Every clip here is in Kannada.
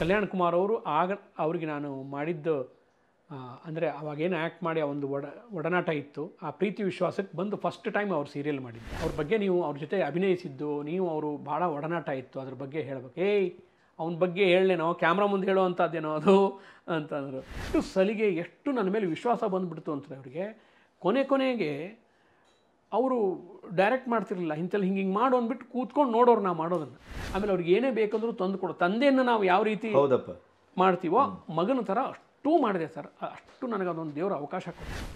ಕಲ್ಯಾಣ್ ಕುಮಾರ್ ಅವರು ಆಗ ಅವ್ರಿಗೆ ನಾನು ಮಾಡಿದ್ದು ಅಂದರೆ ಅವಾಗೇನು ಆ್ಯಕ್ಟ್ ಮಾಡಿ ಆ ಒಂದು ಒಡ ಒಡನಾಟ ಇತ್ತು ಆ ಪ್ರೀತಿ ವಿಶ್ವಾಸಕ್ಕೆ ಬಂದು ಫಸ್ಟ್ ಟೈಮ್ ಅವ್ರು ಸೀರಿಯಲ್ ಮಾಡಿದ್ದು ಅವ್ರ ಬಗ್ಗೆ ನೀವು ಅವ್ರ ಜೊತೆ ಅಭಿನಯಿಸಿದ್ದು ನೀವು ಅವರು ಭಾಳ ಒಡನಾಟ ಇತ್ತು ಅದ್ರ ಬಗ್ಗೆ ಹೇಳ್ಬೇಕು ಏಯ್ ಅವನ ಬಗ್ಗೆ ಹೇಳಲೇನೋ ಕ್ಯಾಮ್ರಾ ಮುಂದೆ ಹೇಳುವಂಥದ್ದೇನೋ ಅದು ಅಂತಂದರು ಎಷ್ಟು ಸಲಿಗೆ ಎಷ್ಟು ನನ್ನ ಮೇಲೆ ವಿಶ್ವಾಸ ಬಂದುಬಿಡ್ತು ಅಂತಾರೆ ಅವರಿಗೆ ಕೊನೆ ಕೊನೆಗೆ ಅವರು ಡೈರೆಕ್ಟ್ ಮಾಡ್ತಿರಲಿಲ್ಲ ಇಂಥಲ್ಲಿ ಹಿಂಗೆ ಹಿಂಗೆ ಮಾಡು ಅಂದ್ಬಿಟ್ಟು ಕೂತ್ಕೊಂಡು ನೋಡೋರು ನಾವು ಮಾಡೋದನ್ನು ಆಮೇಲೆ ಅವ್ರಿಗೆ ಏನೇ ಬೇಕಂದ್ರೂ ತಂದು ಕೊಡೋ ತಂದೆಯನ್ನು ನಾವು ಯಾವ ರೀತಿ ಹೌದಪ್ಪ ಮಾಡ್ತೀವೋ ಮಗನ ಥರ ಅಷ್ಟು ಮಾಡಿದೆ ಸರ್ ಅಷ್ಟು ನನಗೆ ಅದೊಂದು ದೇವರ ಅವಕಾಶ ಕೊಡ್ತೀವಿ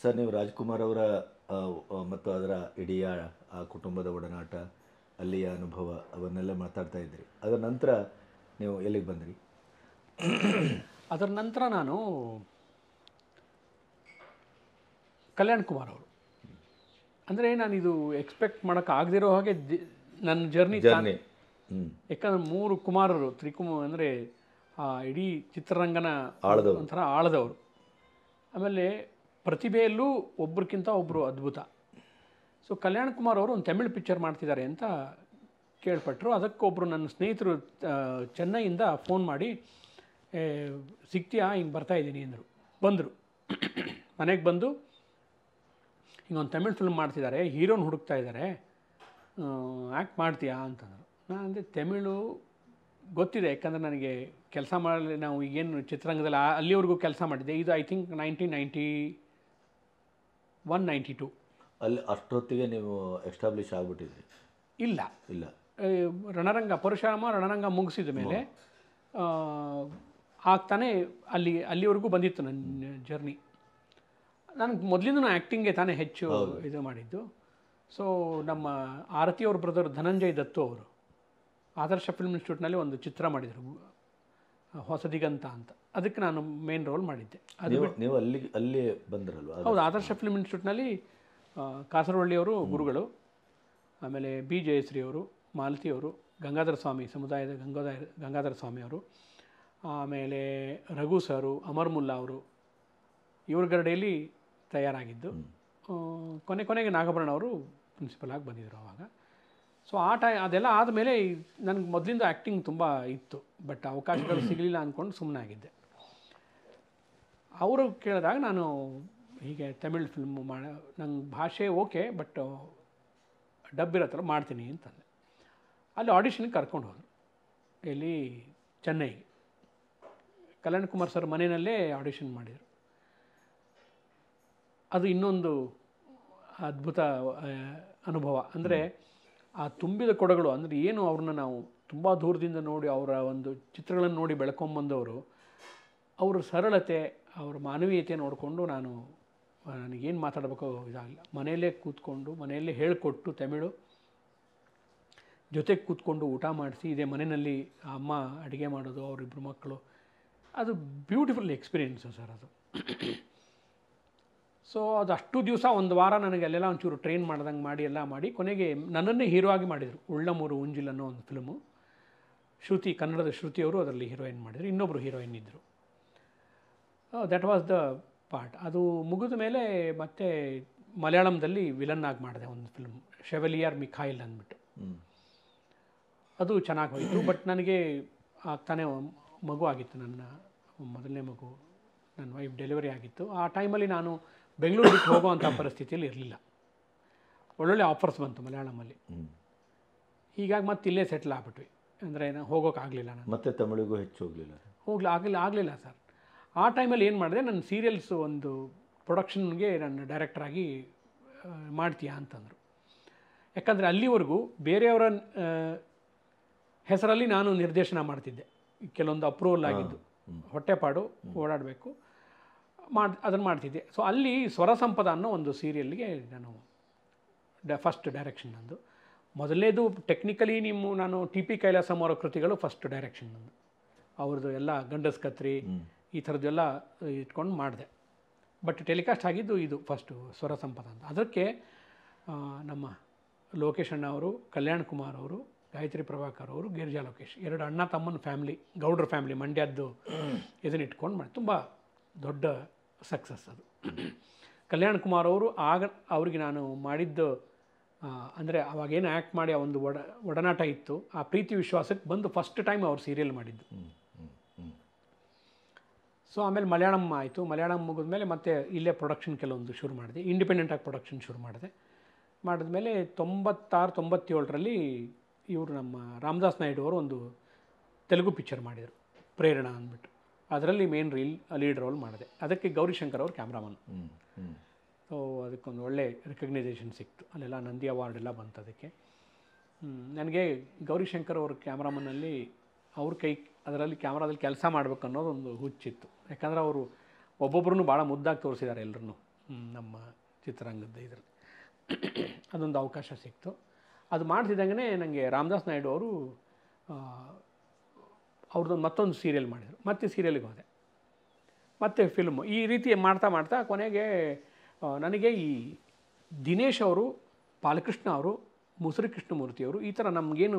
ಸರ್ ನೀವು ರಾಜ್ಕುಮಾರ್ ಅವರ ಮತ್ತು ಅದರ ಇಡೀ ಆ ಕುಟುಂಬದ ಒಡನಾಟ ಅಲ್ಲಿಯ ಅನುಭವ ಅವನ್ನೆಲ್ಲ ಮಾತಾಡ್ತಾ ಇದ್ರಿ ಅದರ ನಂತರ ನೀವು ಎಲ್ಲಿಗೆ ಬಂದ್ರಿ ಅದರ ನಂತರ ನಾನು ಕಲ್ಯಾಣ್ ಕುಮಾರ್ ಅವರು ಅಂದರೆ ನಾನು ಇದು ಎಕ್ಸ್ಪೆಕ್ಟ್ ಆಗದಿರೋ ಹಾಗೆ ನನ್ನ ಜರ್ನಿ ಜರ್ನಿ ಯಾಕಂದ್ರೆ ಮೂರು ಕುಮಾರರು ತ್ರಿಕುಮ ಅಂದರೆ ಆ ಇಡೀ ಚಿತ್ರರಂಗನ ಒಂಥರ ಆಳದವರು ಆಮೇಲೆ ಪ್ರತಿಭೆಯಲ್ಲೂ ಒಬ್ರಿಗಿಂತ ಒಬ್ಬರು ಅದ್ಭುತ ಸೊ ಕಲ್ಯಾಣ್ ಕುಮಾರ್ ಅವರು ಒಂದು ತಮಿಳ್ ಪಿಕ್ಚರ್ ಮಾಡ್ತಿದ್ದಾರೆ ಅಂತ ಕೇಳ್ಪಟ್ಟರು ಅದಕ್ಕೊಬ್ಬರು ನನ್ನ ಸ್ನೇಹಿತರು ಚೆನ್ನೈಯಿಂದ ಫೋನ್ ಮಾಡಿ ಸಿಗ್ತೀಯಾ ಹಿಂಗೆ ಬರ್ತಾಯಿದ್ದೀನಿ ಅಂದರು ಬಂದರು ಮನೆಗೆ ಬಂದು ಹಿಂಗೊಂದು ತಮಿಳ್ ಫಿಲ್ಮ್ ಮಾಡ್ತಿದ್ದಾರೆ ಹೀರೋನ್ ಹುಡುಕ್ತಾ ಇದ್ದಾರೆ ಆ್ಯಕ್ಟ್ ಮಾಡ್ತೀಯಾ ಅಂತಂದರು ನಾನು ಅಂದರೆ ತಮಿಳು ಗೊತ್ತಿದೆ ಯಾಕಂದರೆ ನನಗೆ ಕೆಲಸ ಮಾಡಲಿ ನಾವು ಈಗೇನು ಚಿತ್ರರಂಗದಲ್ಲಿ ಅಲ್ಲಿವರೆಗೂ ಕೆಲಸ ಮಾಡಿದ್ದೆ ಇದು I think nineteen ninety one ninety two ಅಲ್ಲಿ ಅಷ್ಟೊತ್ತಿಗೆ ನೀವು ಎಸ್ಟಾಬ್ಲಿಷ್ ಆಗಿಬಿಟ್ಟಿದ್ರಿ ಇಲ್ಲ ಇಲ್ಲ ರಣರಂಗ ಪರಶುರಾಮ ರಣರಂಗ ಮುಗಿಸಿದ ಮೇಲೆ ಆಗ್ತಾನೆ ಅಲ್ಲಿ ಅಲ್ಲಿವರೆಗೂ ಬಂದಿತ್ತು ನನ್ನ ಜರ್ನಿ ನಾನು ಮೊದಲಿಂದ ಆ್ಯಕ್ಟಿಂಗ್ಗೆ ತಾನೇ ಹೆಚ್ಚು ಇದು ಮಾಡಿದ್ದು ಸೊ ನಮ್ಮ ಆರತಿ ಅವ್ರ ಬ್ರದರ್ ಧನಂಜಯ್ ದತ್ತು ಅವರು ಆದರ್ಶ ಫಿಲ್ಮ್ ಇನ್ಸ್ಟಿಟ್ಯೂಟ್ನಲ್ಲಿ ಒಂದು ಚಿತ್ರ ಮಾಡಿದರು ಹೊಸದಿಗಂತ ಅಂತ ಅದಕ್ಕೆ ನಾನು ಮೇನ್ ರೋಲ್ ಮಾಡಿದ್ದೆ ನೀವು ಅಲ್ಲಿ ಅಲ್ಲಿ ಬಂದ್ರಲ್ವ ಹೌದು ಆದರ್ಶ ಫಿಲ್ಮ್ ಇನ್ಸ್ಟಿಟ್ಯೂಟ್ನಲ್ಲಿ ಕಾಸರವಳ್ಳಿಯವರು ಗುರುಗಳು ಆಮೇಲೆ ಬಿ ಜಯಶ್ರೀ ಜಯಶ್ರೀಯವರು ಮಾಲತಿಯವರು ಗಂಗಾಧರ ಸ್ವಾಮಿ ಸಮುದಾಯದ ಗಂಗಾಧರ ಗಂಗಾಧರ ಸ್ವಾಮಿಯವರು ಆಮೇಲೆ ರಘು ಸರು ಅಮರ್ ಮುಲ್ಲಾ ಅವರು ಇವ್ರಗರಡೆಯಲ್ಲಿ ತಯಾರಾಗಿದ್ದು ಕೊನೆ ಕೊನೆಗೆ ನಾಗಭರಣ ಅವರು ಪ್ರಿನ್ಸಿಪಲ್ ಆಗಿ ಬಂದಿದ್ದರು ಆವಾಗ ಸೊ ಆ ಟೈ ಅದೆಲ್ಲ ಆದಮೇಲೆ ನನಗೆ ಮೊದಲಿಂದ ಆ್ಯಕ್ಟಿಂಗ್ ತುಂಬ ಇತ್ತು ಬಟ್ ಅವಕಾಶಗಳು ಸಿಗಲಿಲ್ಲ ಅಂದ್ಕೊಂಡು ಆಗಿದ್ದೆ ಅವರು ಕೇಳಿದಾಗ ನಾನು ಹೀಗೆ ತಮಿಳ್ ಫಿಲ್ಮ್ ಮಾಡ ನಂಗೆ ಭಾಷೆ ಓಕೆ ಬಟ್ ಡಬ್ ಇರೋ ಥರ ಮಾಡ್ತೀನಿ ಅಂತಂದೆ ಅಲ್ಲಿ ಆಡಿಷನ್ಗೆ ಕರ್ಕೊಂಡು ಹೋದರು ಇಲ್ಲಿ ಚೆನ್ನೈ ಕಲ್ಯಾಣ್ ಕುಮಾರ್ ಸರ್ ಮನೆಯಲ್ಲೇ ಆಡಿಷನ್ ಮಾಡಿದರು ಅದು ಇನ್ನೊಂದು ಅದ್ಭುತ ಅನುಭವ ಅಂದರೆ ಆ ತುಂಬಿದ ಕೊಡಗಳು ಅಂದರೆ ಏನು ಅವ್ರನ್ನ ನಾವು ತುಂಬ ದೂರದಿಂದ ನೋಡಿ ಅವರ ಒಂದು ಚಿತ್ರಗಳನ್ನು ನೋಡಿ ಬೆಳ್ಕೊಂಬಂದವರು ಅವರ ಸರಳತೆ ಅವರ ಮಾನವೀಯತೆ ನೋಡಿಕೊಂಡು ನಾನು ನನಗೇನು ಮಾತಾಡಬೇಕೋ ಇದಾಗಲಿಲ್ಲ ಮನೆಯಲ್ಲೇ ಕೂತ್ಕೊಂಡು ಮನೆಯಲ್ಲೇ ಹೇಳಿಕೊಟ್ಟು ತಮಿಳು ಜೊತೆಗೆ ಕೂತ್ಕೊಂಡು ಊಟ ಮಾಡಿಸಿ ಇದೇ ಮನೆಯಲ್ಲಿ ಅಮ್ಮ ಅಡುಗೆ ಮಾಡೋದು ಅವರಿಬ್ಬರು ಮಕ್ಕಳು ಅದು ಬ್ಯೂಟಿಫುಲ್ ಎಕ್ಸ್ಪೀರಿಯೆನ್ಸು ಸರ್ ಅದು ಸೊ ಅದು ಅಷ್ಟು ದಿವಸ ಒಂದು ವಾರ ನನಗೆ ಅಲ್ಲೆಲ್ಲ ಒಂಚೂರು ಟ್ರೈನ್ ಮಾಡ್ದಂಗೆ ಮಾಡಿ ಎಲ್ಲ ಮಾಡಿ ಕೊನೆಗೆ ನನ್ನನ್ನೇ ಹೀರೋ ಆಗಿ ಮಾಡಿದರು ಉಳ್ಳಮೂರು ಉಂಜಿಲ್ ಅನ್ನೋ ಒಂದು ಫಿಲ್ಮು ಶ್ರುತಿ ಕನ್ನಡದ ಶ್ರುತಿಯವರು ಅದರಲ್ಲಿ ಹೀರೋಯಿನ್ ಮಾಡಿದರು ಇನ್ನೊಬ್ಬರು ಹೀರೋಯಿನ್ ಇದ್ದರು ದಟ್ ವಾಸ್ ದ ಪಾರ್ಟ್ ಅದು ಮುಗಿದ ಮೇಲೆ ಮತ್ತೆ ಮಲಯಾಳಂದಲ್ಲಿ ವಿಲನ್ ಆಗಿ ಮಾಡಿದೆ ಒಂದು ಫಿಲ್ಮ್ ಶೆವಲಿಯಾರ್ ಮಿಖಾಯಿಲ್ ಅಂದ್ಬಿಟ್ಟು ಅದು ಚೆನ್ನಾಗಿ ಹೋಯಿತು ಬಟ್ ನನಗೆ ಆಗ್ತಾನೆ ಮಗು ಆಗಿತ್ತು ನನ್ನ ಮೊದಲನೇ ಮಗು ನನ್ನ ವೈಫ್ ಡೆಲಿವರಿ ಆಗಿತ್ತು ಆ ಟೈಮಲ್ಲಿ ನಾನು ಬೆಂಗಳೂರು ಬಿಟ್ಟು ಹೋಗುವಂಥ ಪರಿಸ್ಥಿತಿಯಲ್ಲಿ ಇರಲಿಲ್ಲ ಒಳ್ಳೊಳ್ಳೆ ಆಫರ್ಸ್ ಬಂತು ಮಲಯಾಳಮಲ್ಲಿ ಹೀಗಾಗಿ ಮತ್ತೆ ಇಲ್ಲೇ ಸೆಟ್ಲ್ ಆಗ್ಬಿಟ್ವಿ ಅಂದರೆ ಏನೋ ಹೋಗೋಕ್ಕಾಗಲಿಲ್ಲ ನಾನು ಮತ್ತೆ ತಮಿಳಿಗೂ ಹೆಚ್ಚು ಹೋಗಲಿಲ್ಲ ಹೋಗ್ಲಿ ಆಗಲಿಲ್ಲ ಆಗಲಿಲ್ಲ ಸರ್ ಆ ಟೈಮಲ್ಲಿ ಏನು ಮಾಡಿದೆ ನನ್ನ ಸೀರಿಯಲ್ಸ್ ಒಂದು ಪ್ರೊಡಕ್ಷನ್ಗೆ ನಾನು ಡೈರೆಕ್ಟ್ರಾಗಿ ಮಾಡ್ತೀಯಾ ಅಂತಂದರು ಯಾಕಂದರೆ ಅಲ್ಲಿವರೆಗೂ ಬೇರೆಯವರ ಹೆಸರಲ್ಲಿ ನಾನು ನಿರ್ದೇಶನ ಮಾಡ್ತಿದ್ದೆ ಕೆಲವೊಂದು ಅಪ್ರೂವಲ್ ಆಗಿದ್ದು ಹೊಟ್ಟೆಪಾಡು ಓಡಾಡಬೇಕು ಮಾಡಿ ಅದನ್ನು ಮಾಡ್ತಿದ್ದೆ ಸೊ ಅಲ್ಲಿ ಸ್ವರ ಸಂಪದ ಅನ್ನೋ ಒಂದು ಸೀರಿಯಲ್ಗೆ ನಾನು ಡ ಫಸ್ಟ್ ಡೈರೆಕ್ಷನ್ ನಂದು ಮೊದಲನೇದು ಟೆಕ್ನಿಕಲಿ ನಿಮ್ಮ ನಾನು ಟಿ ಪಿ ಕೈಲಾಸಂ ಅವರ ಕೃತಿಗಳು ಫಸ್ಟ್ ಡೈರೆಕ್ಷನ್ ನಂದು ಅವ್ರದ್ದು ಎಲ್ಲ ಗಂಡಸ್ ಕತ್ರಿ ಈ ಥರದ್ದೆಲ್ಲ ಇಟ್ಕೊಂಡು ಮಾಡಿದೆ ಬಟ್ ಟೆಲಿಕಾಸ್ಟ್ ಆಗಿದ್ದು ಇದು ಫಸ್ಟು ಸ್ವರ ಸಂಪದ ಅಂತ ಅದಕ್ಕೆ ನಮ್ಮ ಲೋಕೇಶ್ ಅಣ್ಣ ಅವರು ಕಲ್ಯಾಣ್ ಕುಮಾರ್ ಅವರು ಗಾಯತ್ರಿ ಪ್ರಭಾಕರ್ ಅವರು ಗಿರಿಜಾ ಲೋಕೇಶ್ ಎರಡು ಅಣ್ಣ ತಮ್ಮನ ಫ್ಯಾಮಿಲಿ ಗೌಡ್ರ ಫ್ಯಾಮಿಲಿ ಮಂಡ್ಯದ್ದು ಇದನ್ನ ಇಟ್ಕೊಂಡು ಮಾಡಿ ತುಂಬ ದೊಡ್ಡ ಸಕ್ಸಸ್ ಅದು ಕಲ್ಯಾಣ್ ಕುಮಾರ್ ಅವರು ಆಗ ಅವ್ರಿಗೆ ನಾನು ಮಾಡಿದ್ದು ಅಂದರೆ ಅವಾಗೇನು ಆ್ಯಕ್ಟ್ ಮಾಡಿ ಆ ಒಂದು ಒಡ ಒಡನಾಟ ಇತ್ತು ಆ ಪ್ರೀತಿ ವಿಶ್ವಾಸಕ್ಕೆ ಬಂದು ಫಸ್ಟ್ ಟೈಮ್ ಅವ್ರು ಸೀರಿಯಲ್ ಮಾಡಿದ್ದು ಸೊ ಆಮೇಲೆ ಮಲಯಾಳಂ ಆಯಿತು ಮಲಯಾಳಂ ಮುಗಿದ ಮೇಲೆ ಮತ್ತೆ ಇಲ್ಲೇ ಪ್ರೊಡಕ್ಷನ್ ಕೆಲವೊಂದು ಶುರು ಮಾಡಿದೆ ಆಗಿ ಪ್ರೊಡಕ್ಷನ್ ಶುರು ಮಾಡಿದೆ ಮಾಡಿದ್ಮೇಲೆ ತೊಂಬತ್ತಾರು ತೊಂಬತ್ತೇಳರಲ್ಲಿ ಇವರು ನಮ್ಮ ರಾಮದಾಸ್ ನಾಯ್ಡು ಅವರು ಒಂದು ತೆಲುಗು ಪಿಕ್ಚರ್ ಮಾಡಿದರು ಪ್ರೇರಣಾ ಅಂದ್ಬಿಟ್ಟು ಅದರಲ್ಲಿ ಮೇನ್ ರೀಲ್ ಲೀಡ್ ರೋಲ್ ಮಾಡಿದೆ ಅದಕ್ಕೆ ಗೌರಿಶಂಕರ್ ಅವ್ರ ಕ್ಯಾಮ್ರಾಮನ್ ಸೊ ಅದಕ್ಕೊಂದು ಒಳ್ಳೆ ರೆಕಗ್ನೈಸೇಷನ್ ಸಿಕ್ತು ಅಲ್ಲೆಲ್ಲ ನಂದಿ ಅವಾರ್ಡ್ ಎಲ್ಲ ಬಂತು ಅದಕ್ಕೆ ನನಗೆ ಗೌರಿಶಂಕರ್ ಅವ್ರ ಕ್ಯಾಮ್ರಾಮನ್ನಲ್ಲಿ ಅವ್ರ ಕೈ ಅದರಲ್ಲಿ ಕ್ಯಾಮ್ರಾದಲ್ಲಿ ಕೆಲಸ ಮಾಡಬೇಕು ಅನ್ನೋದೊಂದು ಹುಚ್ಚಿತ್ತು ಯಾಕಂದ್ರೆ ಅವರು ಒಬ್ಬೊಬ್ರು ಭಾಳ ಮುದ್ದಾಗಿ ತೋರಿಸಿದ್ದಾರೆ ಎಲ್ಲರೂ ನಮ್ಮ ಚಿತ್ರರಂಗದ ಇದರಲ್ಲಿ ಅದೊಂದು ಅವಕಾಶ ಸಿಕ್ತು ಅದು ಮಾಡ್ತಿದ್ದಂಗೆ ನನಗೆ ರಾಮದಾಸ್ ನಾಯ್ಡು ಅವರು ಅವ್ರದ್ದೊಂದು ಮತ್ತೊಂದು ಸೀರಿಯಲ್ ಮಾಡಿದರು ಮತ್ತೆ ಸೀರಿಯಲ್ಗೆ ಹೋದೆ ಮತ್ತೆ ಫಿಲ್ಮು ಈ ರೀತಿ ಮಾಡ್ತಾ ಮಾಡ್ತಾ ಕೊನೆಗೆ ನನಗೆ ಈ ದಿನೇಶ್ ಅವರು ಬಾಲಕೃಷ್ಣ ಅವರು ಮುಸುರಿ ಕೃಷ್ಣಮೂರ್ತಿಯವರು ಅವರು ಈ ಥರ ನಮಗೇನು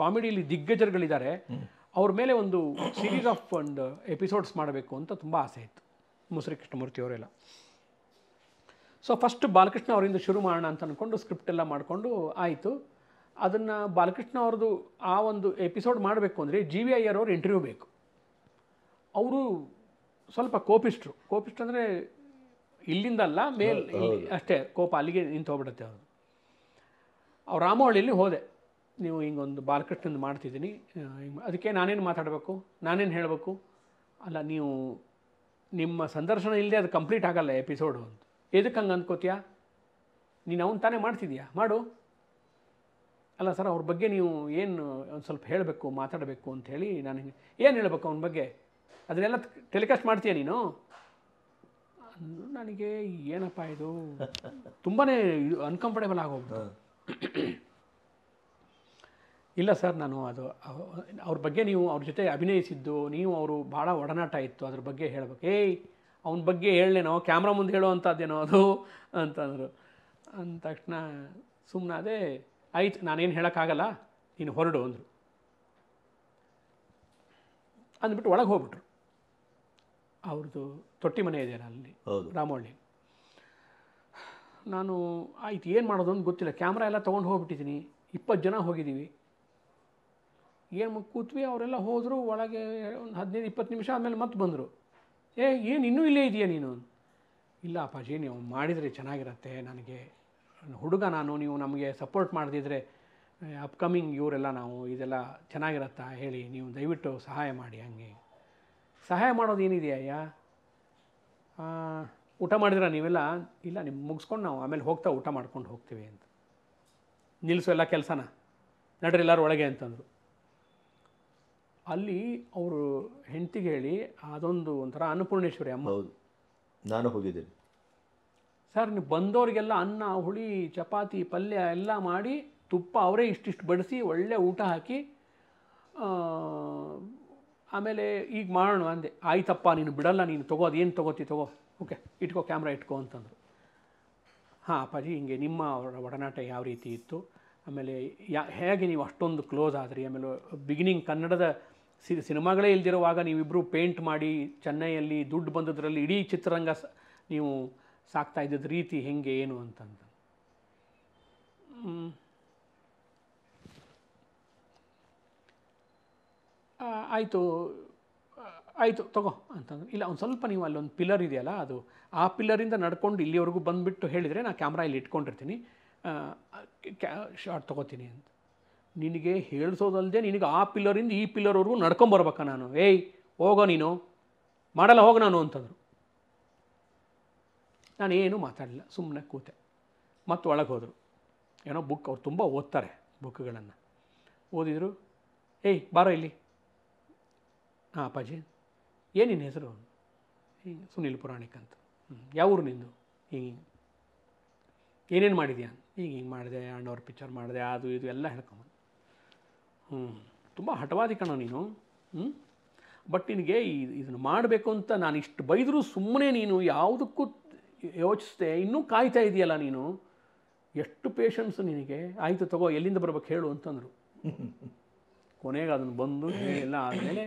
ಕಾಮಿಡಿಯಲ್ಲಿ ದಿಗ್ಗಜರುಗಳಿದ್ದಾರೆ ಅವ್ರ ಮೇಲೆ ಒಂದು ಸೀರೀಸ್ ಆಫ್ ಒಂದು ಎಪಿಸೋಡ್ಸ್ ಮಾಡಬೇಕು ಅಂತ ತುಂಬ ಆಸೆ ಇತ್ತು ಮುಸುರಿ ಕೃಷ್ಣಮೂರ್ತಿಯವರೆಲ್ಲ ಸೊ ಫಸ್ಟ್ ಬಾಲಕೃಷ್ಣ ಅವರಿಂದ ಶುರು ಮಾಡೋಣ ಅಂತ ಅಂದ್ಕೊಂಡು ಸ್ಕ್ರಿಪ್ಟ್ ಎಲ್ಲ ಮಾಡಿಕೊಂಡು ಆಯಿತು ಅದನ್ನು ಬಾಲಕೃಷ್ಣ ಅವ್ರದ್ದು ಆ ಒಂದು ಎಪಿಸೋಡ್ ಮಾಡಬೇಕು ಅಂದರೆ ಜಿ ವಿ ಅಯ್ಯರ್ ಅವ್ರ ಇಂಟರ್ವ್ಯೂ ಬೇಕು ಅವರು ಸ್ವಲ್ಪ ಕೋಪಿಸ್ಟ್ರು ಕೋಪಿಸ್ಟ್ ಅಂದರೆ ಇಲ್ಲಿಂದಲ್ಲ ಮೇಲ್ ಅಷ್ಟೇ ಕೋಪ ಅಲ್ಲಿಗೆ ನಿಂತು ಹೋಗ್ಬಿಡುತ್ತೆ ಅವರು ಅವ್ರು ರಾಮಹಳ್ಳಿಯಲ್ಲಿ ಹೋದೆ ನೀವು ಹಿಂಗೊಂದು ಬಾಲಕೃಷ್ಣಂದು ಮಾಡ್ತಿದ್ದೀನಿ ಅದಕ್ಕೆ ನಾನೇನು ಮಾತಾಡಬೇಕು ನಾನೇನು ಹೇಳಬೇಕು ಅಲ್ಲ ನೀವು ನಿಮ್ಮ ಸಂದರ್ಶನ ಇಲ್ಲದೆ ಅದು ಕಂಪ್ಲೀಟ್ ಆಗಲ್ಲ ಎಪಿಸೋಡು ಅಂತ ಎದಕ್ಕೆ ಹಂಗೆ ಅಂದ್ಕೋತೀಯಾ ನೀನು ಅವನು ತಾನೇ ಮಾಡ್ತಿದ್ದೀಯಾ ಮಾಡು ಅಲ್ಲ ಸರ್ ಅವ್ರ ಬಗ್ಗೆ ನೀವು ಏನು ಒಂದು ಸ್ವಲ್ಪ ಹೇಳಬೇಕು ಮಾತಾಡಬೇಕು ಅಂಥೇಳಿ ನಾನು ಏನು ಹೇಳಬೇಕು ಅವನ ಬಗ್ಗೆ ಅದನ್ನೆಲ್ಲ ಟೆಲಿಕಾಸ್ಟ್ ಮಾಡ್ತೀಯ ನೀನು ನನಗೆ ಏನಪ್ಪ ಇದು ತುಂಬಾ ಅನ್ಕಂಫರ್ಟೇಬಲ್ ಆಗೋಗ್ಬಿಟ್ಟು ಇಲ್ಲ ಸರ್ ನಾನು ಅದು ಅವ್ರ ಬಗ್ಗೆ ನೀವು ಅವ್ರ ಜೊತೆ ಅಭಿನಯಿಸಿದ್ದು ನೀವು ಅವರು ಭಾಳ ಒಡನಾಟ ಇತ್ತು ಅದ್ರ ಬಗ್ಗೆ ಹೇಳ್ಬೇಕು ಏಯ್ ಅವನ ಬಗ್ಗೆ ಹೇಳಲೇನೋ ಕ್ಯಾಮ್ರಾ ಮುಂದೆ ಹೇಳೋ ಅಂಥದ್ದೇನೋ ಅದು ಅಂತಂದರು ಅಂದ ತಕ್ಷಣ ಸುಮ್ಮನಾದೆ ಆಯ್ತು ನಾನೇನು ಹೇಳೋಕ್ಕಾಗಲ್ಲ ನೀನು ಹೊರಡು ಅಂದರು ಅಂದ್ಬಿಟ್ಟು ಒಳಗೆ ಹೋಗ್ಬಿಟ್ರು ಅವ್ರದ್ದು ತೊಟ್ಟಿ ಮನೆ ಇದೆಯಲ್ಲ ಅಲ್ಲಿ ರಾಮೋಳಿ ನಾನು ಆಯ್ತು ಏನು ಮಾಡೋದು ಅಂತ ಗೊತ್ತಿಲ್ಲ ಕ್ಯಾಮ್ರಾ ಎಲ್ಲ ತೊಗೊಂಡು ಹೋಗ್ಬಿಟ್ಟಿದ್ದೀನಿ ಇಪ್ಪತ್ತು ಜನ ಹೋಗಿದ್ದೀವಿ ಏನು ಕೂತ್ವಿ ಅವರೆಲ್ಲ ಹೋದರು ಒಳಗೆ ಒಂದು ಹದಿನೈದು ಇಪ್ಪತ್ತು ನಿಮಿಷ ಆದಮೇಲೆ ಮತ್ತೆ ಬಂದರು ಏ ಏನು ಇನ್ನೂ ಇಲ್ಲೇ ಇದೆಯಾ ನೀನು ಇಲ್ಲ ಅಪ್ಪಾಜಿ ನೀವು ಮಾಡಿದರೆ ಚೆನ್ನಾಗಿರತ್ತೆ ನನಗೆ ಹುಡುಗ ನಾನು ನೀವು ನಮಗೆ ಸಪೋರ್ಟ್ ಮಾಡದಿದ್ದರೆ ಅಪ್ಕಮಿಂಗ್ ಇವರೆಲ್ಲ ನಾವು ಇದೆಲ್ಲ ಚೆನ್ನಾಗಿರತ್ತಾ ಹೇಳಿ ನೀವು ದಯವಿಟ್ಟು ಸಹಾಯ ಮಾಡಿ ಹಂಗೆ ಸಹಾಯ ಮಾಡೋದು ಏನಿದೆಯಾ ಅಯ್ಯ ಊಟ ಮಾಡಿದ್ರೆ ನೀವೆಲ್ಲ ಇಲ್ಲ ನಿಮ್ಮ ಮುಗಿಸ್ಕೊಂಡು ನಾವು ಆಮೇಲೆ ಹೋಗ್ತಾ ಊಟ ಮಾಡ್ಕೊಂಡು ಹೋಗ್ತೀವಿ ಅಂತ ನಿಲ್ಲಿಸು ಎಲ್ಲ ಕೆಲಸನ ನಡ್ರಿ ಎಲ್ಲರೂ ಒಳಗೆ ಅಂತಂದರು ಅಲ್ಲಿ ಅವರು ಹೆಂಡತಿಗೆ ಹೇಳಿ ಅದೊಂದು ಒಂಥರ ಅನ್ನಪೂರ್ಣೇಶ್ವರಿ ಅಮ್ಮ ಹೌದು ನಾನು ಹೋಗಿದ್ದೇನೆ ಸರ್ ನೀವು ಬಂದವರಿಗೆಲ್ಲ ಅನ್ನ ಹುಳಿ ಚಪಾತಿ ಪಲ್ಯ ಎಲ್ಲ ಮಾಡಿ ತುಪ್ಪ ಅವರೇ ಇಷ್ಟಿಷ್ಟು ಬಡಿಸಿ ಒಳ್ಳೆ ಊಟ ಹಾಕಿ ಆಮೇಲೆ ಈಗ ಮಾಡೋಣ ಅಂದೆ ಆಯ್ತಪ್ಪ ನೀನು ಬಿಡಲ್ಲ ನೀನು ತಗೋ ಏನು ತಗೋತಿ ತಗೋ ಓಕೆ ಇಟ್ಕೋ ಕ್ಯಾಮ್ರಾ ಇಟ್ಕೋ ಅಂತಂದರು ಹಾಂ ಅಪ್ಪಾಜಿ ಹಿಂಗೆ ನಿಮ್ಮ ಒಡನಾಟ ಯಾವ ರೀತಿ ಇತ್ತು ಆಮೇಲೆ ಯಾ ಹೇಗೆ ನೀವು ಅಷ್ಟೊಂದು ಕ್ಲೋಸ್ ಆದ್ರಿ ಆಮೇಲೆ ಬಿಗಿನಿಂಗ್ ಕನ್ನಡದ ಸಿ ಸಿನಿಮಾಗಳೇ ಇಲ್ದಿರುವಾಗ ನೀವಿಬ್ಬರು ಪೇಂಟ್ ಮಾಡಿ ಚೆನ್ನೈಯಲ್ಲಿ ದುಡ್ಡು ಬಂದದ್ರಲ್ಲಿ ಇಡೀ ಚಿತ್ರರಂಗ ನೀವು ಸಾಕ್ತಾ ಇದ್ದದ ರೀತಿ ಹೆಂಗೆ ಏನು ಅಂತಂದು ಆಯಿತು ಆಯಿತು ತಗೋ ಅಂತಂದ್ರೆ ಇಲ್ಲ ಒಂದು ಸ್ವಲ್ಪ ನೀವು ಅಲ್ಲೊಂದು ಪಿಲ್ಲರ್ ಇದೆಯಲ್ಲ ಅದು ಆ ಪಿಲ್ಲರಿಂದ ನಡ್ಕೊಂಡು ಇಲ್ಲಿವರೆಗೂ ಬಂದುಬಿಟ್ಟು ಹೇಳಿದರೆ ನಾನು ಕ್ಯಾಮ್ರಾ ಇಲ್ಲಿ ಇಟ್ಕೊಂಡಿರ್ತೀನಿ ಶಾರ್ಟ್ ತೊಗೋತೀನಿ ಅಂತ ನಿನಗೆ ಹೇಳಿಸೋದಲ್ಲದೆ ನಿನಗೆ ಆ ಪಿಲ್ಲರಿಂದ ಈ ಪಿಲ್ಲರ್ವರೆಗೂ ನಡ್ಕೊಂಬರ್ಬೇಕಾ ನಾನು ಏಯ್ ಹೋಗೋ ನೀನು ಮಾಡಲ್ಲ ಹೋಗ ನಾನು ಅಂತಂದರು ನಾನು ಏನೂ ಮಾತಾಡಲಿಲ್ಲ ಸುಮ್ಮನೆ ಕೂತೆ ಮತ್ತು ಒಳಗೆ ಹೋದರು ಏನೋ ಬುಕ್ ಅವ್ರು ತುಂಬ ಓದ್ತಾರೆ ಬುಕ್ಗಳನ್ನು ಓದಿದರು ಏಯ್ ಬಾರೋ ಇಲ್ಲಿ ಹಾಂ ಅಪ್ಪಾಜಿ ಏನಿನ ಹೆಸರು ಸುನಿಲ್ ಪುರಾಣಿಕ್ ಅಂತ ಯಾವ ಊರು ನಿಂದು ಹಿಂಗೆ ಏನೇನು ಮಾಡಿದ್ಯಾ ಈಗ ಹಿಂಗೆ ಮಾಡಿದೆ ಅಣ್ಣವ್ರ ಪಿಕ್ಚರ್ ಮಾಡಿದೆ ಅದು ಇದು ಎಲ್ಲ ಹೇಳ್ಕೊಂಬ ಹ್ಞೂ ತುಂಬ ಹಠವಾದಿ ಕಣ ನೀನು ಹ್ಞೂ ಬಟ್ ನಿನಗೆ ಇದನ್ನು ಮಾಡಬೇಕು ಅಂತ ನಾನು ಇಷ್ಟು ಬೈದರೂ ಸುಮ್ಮನೆ ನೀನು ಯಾವುದಕ್ಕೂ ಯೋಚಿಸ್ದೆ ಇನ್ನೂ ಕಾಯ್ತಾ ಇದೆಯಲ್ಲ ನೀನು ಎಷ್ಟು ಪೇಷನ್ಸ್ ನಿನಗೆ ಆಯಿತು ತಗೋ ಎಲ್ಲಿಂದ ಬರ್ಬೇಕು ಹೇಳು ಅಂತಂದರು ಕೊನೆಗೆ ಅದನ್ನು ಬಂದು ಎಲ್ಲ ಆದಮೇಲೆ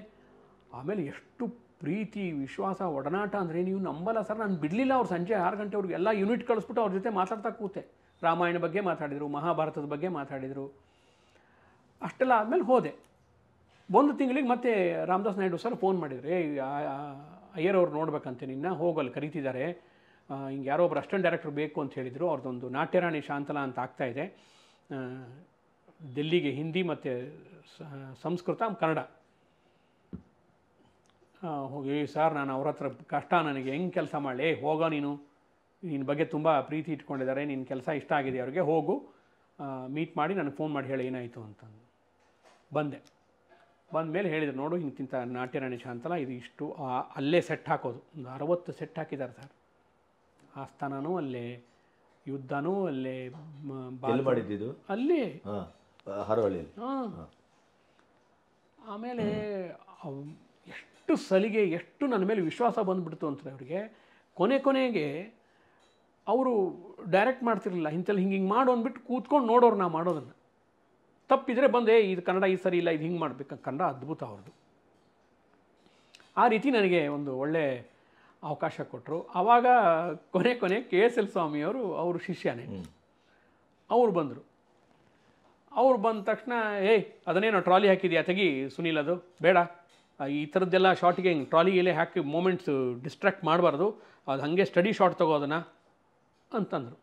ಆಮೇಲೆ ಎಷ್ಟು ಪ್ರೀತಿ ವಿಶ್ವಾಸ ಒಡನಾಟ ಅಂದರೆ ನೀವು ನಂಬಲ್ಲ ಸರ್ ನಾನು ಬಿಡಲಿಲ್ಲ ಅವ್ರು ಸಂಜೆ ಆರು ಗಂಟೆವರೆಗೆ ಎಲ್ಲ ಯೂನಿಟ್ ಕಳಿಸ್ಬಿಟ್ಟು ಅವ್ರ ಜೊತೆ ಮಾತಾಡ್ತಾ ಕೂತೆ ರಾಮಾಯಣ ಬಗ್ಗೆ ಮಾತಾಡಿದರು ಮಹಾಭಾರತದ ಬಗ್ಗೆ ಮಾತಾಡಿದರು ಅಷ್ಟೆಲ್ಲ ಆದಮೇಲೆ ಹೋದೆ ಒಂದು ತಿಂಗಳಿಗೆ ಮತ್ತೆ ರಾಮದಾಸ್ ನಾಯ್ಡು ಸರ್ ಫೋನ್ ಮಾಡಿದರೆ ಅಯ್ಯರವ್ರು ನೋಡ್ಬೇಕಂತೆ ನಿನ್ನ ಹೋಗಲ್ಲಿ ಕರೀತಿದ್ದಾರೆ ಹಿಂಗೆ ಯಾರೋ ಒಬ್ರು ಅಸ್ಟೆಂಟ್ ಡೈರೆಕ್ಟರ್ ಬೇಕು ಅಂತ ಹೇಳಿದರು ಅವ್ರದ್ದೊಂದು ನಾಟ್ಯರಾಣಿ ಶಾಂತಲಾ ಅಂತ ಇದೆ ದಿಲ್ಲಿಗೆ ಹಿಂದಿ ಮತ್ತು ಸಂಸ್ಕೃತ ಕನ್ನಡ ಹೋಗಿ ಸರ್ ನಾನು ಅವ್ರ ಹತ್ರ ಕಷ್ಟ ನನಗೆ ಹೆಂಗೆ ಕೆಲಸ ಮಾಡಲಿ ಹೋಗೋ ನೀನು ನಿನ್ನ ಬಗ್ಗೆ ತುಂಬ ಪ್ರೀತಿ ಇಟ್ಕೊಂಡಿದ್ದಾರೆ ನಿನ್ನ ಕೆಲಸ ಇಷ್ಟ ಆಗಿದೆ ಅವ್ರಿಗೆ ಹೋಗು ಮೀಟ್ ಮಾಡಿ ನನಗೆ ಫೋನ್ ಮಾಡಿ ಹೇಳಿ ಏನಾಯಿತು ಅಂತಂದು ಬಂದೆ ಬಂದ ಮೇಲೆ ಹೇಳಿದರು ನೋಡು ಹಿಂಗೆ ತಿಂತ ನಾಟ್ಯರಾಣಿ ಶಾಂತಲ ಇದು ಇಷ್ಟು ಅಲ್ಲೇ ಸೆಟ್ ಹಾಕೋದು ಒಂದು ಅರವತ್ತು ಸೆಟ್ ಹಾಕಿದ್ದಾರೆ ಸರ್ ಆಸ್ಥಾನನೂ ಅಲ್ಲೇ ಯುದ್ಧನೂ ಅಲ್ಲೇ ಮಾಡಿದ್ದು ಅಲ್ಲಿ ಆಮೇಲೆ ಎಷ್ಟು ಸಲಿಗೆ ಎಷ್ಟು ನನ್ನ ಮೇಲೆ ವಿಶ್ವಾಸ ಬಂದ್ಬಿಡ್ತು ಅಂತಾರೆ ಅವರಿಗೆ ಕೊನೆ ಕೊನೆಗೆ ಅವರು ಡೈರೆಕ್ಟ್ ಮಾಡ್ತಿರಲಿಲ್ಲ ಇಂಥಲ್ಲಿ ಹಿಂಗೆ ಹಿಂಗೆ ಮಾಡು ಅಂದ್ಬಿಟ್ಟು ಕೂತ್ಕೊಂಡು ನೋಡೋರು ನಾ ಮಾಡೋದನ್ನು ತಪ್ಪಿದ್ರೆ ಬಂದೆ ಇದು ಕನ್ನಡ ಈ ಸರಿ ಇಲ್ಲ ಇದು ಹಿಂಗೆ ಮಾಡ್ಬೇಕು ಕನ್ನಡ ಅದ್ಭುತ ಅವ್ರದ್ದು ಆ ರೀತಿ ನನಗೆ ಒಂದು ಒಳ್ಳೆ ಅವಕಾಶ ಕೊಟ್ಟರು ಆವಾಗ ಕೊನೆ ಕೊನೆ ಕೆ ಎಸ್ ಎಲ್ ಸ್ವಾಮಿಯವರು ಅವರು ಶಿಷ್ಯನೇ ಅವರು ಬಂದರು ಅವ್ರು ಬಂದ ತಕ್ಷಣ ಏಯ್ ಅದನ್ನೇನೋ ಟ್ರಾಲಿ ಹಾಕಿದ್ಯಾ ತೆಗಿ ಸುನೀಲ್ ಅದು ಬೇಡ ಈ ಥರದ್ದೆಲ್ಲ ಶಾರ್ಟಿಗೆ ಹಿಂಗೆ ಟ್ರಾಲಿಯಲ್ಲೇ ಹಾಕಿ ಮೂಮೆಂಟ್ಸ್ ಡಿಸ್ಟ್ರ್ಯಾಕ್ಟ್ ಮಾಡಬಾರ್ದು ಅದು ಹಾಗೆ ಸ್ಟಡಿ ಶಾರ್ಟ್ ತಗೋದನ್ನ ಅಂತಂದರು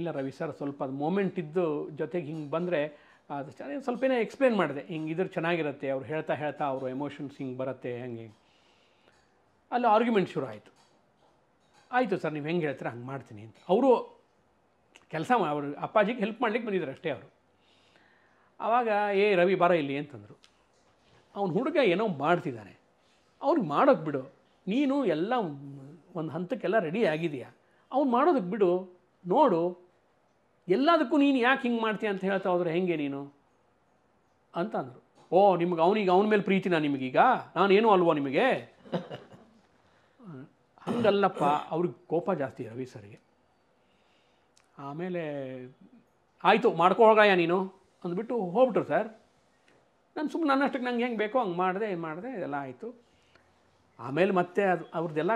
ಇಲ್ಲ ರವಿ ಸರ್ ಸ್ವಲ್ಪ ಅದು ಮೂಮೆಂಟ್ ಇದ್ದು ಜೊತೆಗೆ ಹಿಂಗೆ ಬಂದರೆ ಅದು ಸ್ವಲ್ಪ ಏನೇ ಎಕ್ಸ್ಪ್ಲೇನ್ ಮಾಡಿದೆ ಹಿಂಗೆ ಇದ್ರ ಚೆನ್ನಾಗಿರುತ್ತೆ ಅವ್ರು ಹೇಳ್ತಾ ಹೇಳ್ತಾ ಅವರು ಎಮೋಷನ್ಸ್ ಹಿಂಗೆ ಬರುತ್ತೆ ಹಂಗೆ ಅಲ್ಲಿ ಆರ್ಗ್ಯುಮೆಂಟ್ ಶುರು ಆಯಿತು ಆಯಿತು ಸರ್ ನೀವು ಹೆಂಗೆ ಹೇಳ್ತೀರ ಹಂಗೆ ಮಾಡ್ತೀನಿ ಅಂತ ಅವರು ಕೆಲಸ ಅವರು ಅಪ್ಪಾಜಿಗೆ ಹೆಲ್ಪ್ ಮಾಡ್ಲಿಕ್ಕೆ ಬಂದಿದ್ದಾರೆ ಅಷ್ಟೇ ಅವರು ಆವಾಗ ಏ ರವಿ ಬರ ಇಲ್ಲಿ ಅಂತಂದರು ಅವನ ಹುಡುಗ ಏನೋ ಮಾಡ್ತಿದ್ದಾನೆ ಅವ್ನಿಗೆ ಮಾಡೋಕ್ಕೆ ಬಿಡು ನೀನು ಎಲ್ಲ ಒಂದು ಹಂತಕ್ಕೆಲ್ಲ ರೆಡಿ ಆಗಿದೆಯಾ ಅವ್ನು ಮಾಡೋದಕ್ಕೆ ಬಿಡು ನೋಡು ಎಲ್ಲದಕ್ಕೂ ನೀನು ಯಾಕೆ ಹಿಂಗೆ ಮಾಡ್ತೀಯ ಅಂತ ಹೇಳ್ತಾ ಹೋದ್ರೆ ಹೆಂಗೆ ನೀನು ಅಂತ ಅಂದರು ಓ ನಿಮ್ಗೆ ಅವನಿಗೆ ಅವನ ಮೇಲೆ ಪ್ರೀತಿನ ನಿಮಗೀಗ ನಾನೇನು ಅಲ್ವೋ ನಿಮಗೆ ಹಂಗಲ್ಲಪ್ಪ ಅವ್ರಿಗೆ ಕೋಪ ಜಾಸ್ತಿ ರವಿ ಸರ್ಗೆ ಆಮೇಲೆ ಆಯಿತು ಮಾಡ್ಕೊಳಗಯ್ಯ ನೀನು ಅಂದ್ಬಿಟ್ಟು ಹೋಗ್ಬಿಟ್ರು ಸರ್ ನಾನು ಸುಮ್ಮನೆ ನನ್ನಷ್ಟಕ್ಕೆ ನಂಗೆ ಹೆಂಗೆ ಬೇಕೋ ಹಂಗೆ ಮಾಡಿದೆ ಏನು ಮಾಡಿದೆ ಇದೆಲ್ಲ ಆಯಿತು ಆಮೇಲೆ ಮತ್ತೆ ಅದು ಅವ್ರದ್ದೆಲ್ಲ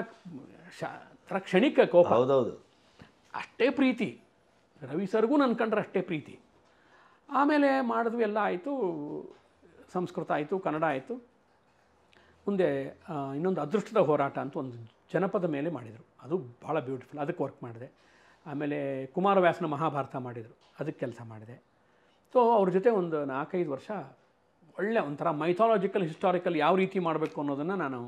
ಥರ ಕ್ಷಣಿಕ ಕೋಪ ಹೌದೌದು ಅಷ್ಟೇ ಪ್ರೀತಿ ರವಿ ಸರ್ಗೂ ನನ್ನ ಕಂಡ್ರೆ ಅಷ್ಟೇ ಪ್ರೀತಿ ಆಮೇಲೆ ಮಾಡಿದ್ವಿ ಎಲ್ಲ ಆಯಿತು ಸಂಸ್ಕೃತ ಆಯಿತು ಕನ್ನಡ ಆಯಿತು ಮುಂದೆ ಇನ್ನೊಂದು ಅದೃಷ್ಟದ ಹೋರಾಟ ಅಂತ ಒಂದು ಜನಪದ ಮೇಲೆ ಮಾಡಿದರು ಅದು ಭಾಳ ಬ್ಯೂಟಿಫುಲ್ ಅದಕ್ಕೆ ವರ್ಕ್ ಮಾಡಿದೆ ಆಮೇಲೆ ಕುಮಾರವ್ಯಾಸನ ಮಹಾಭಾರತ ಮಾಡಿದರು ಅದಕ್ಕೆ ಕೆಲಸ ಮಾಡಿದೆ ಸೊ ಅವ್ರ ಜೊತೆ ಒಂದು ನಾಲ್ಕೈದು ವರ್ಷ ಒಳ್ಳೆ ಒಂಥರ ಮೈಥಾಲಜಿಕಲ್ ಹಿಸ್ಟಾರಿಕಲ್ ಯಾವ ರೀತಿ ಮಾಡಬೇಕು ಅನ್ನೋದನ್ನು ನಾನು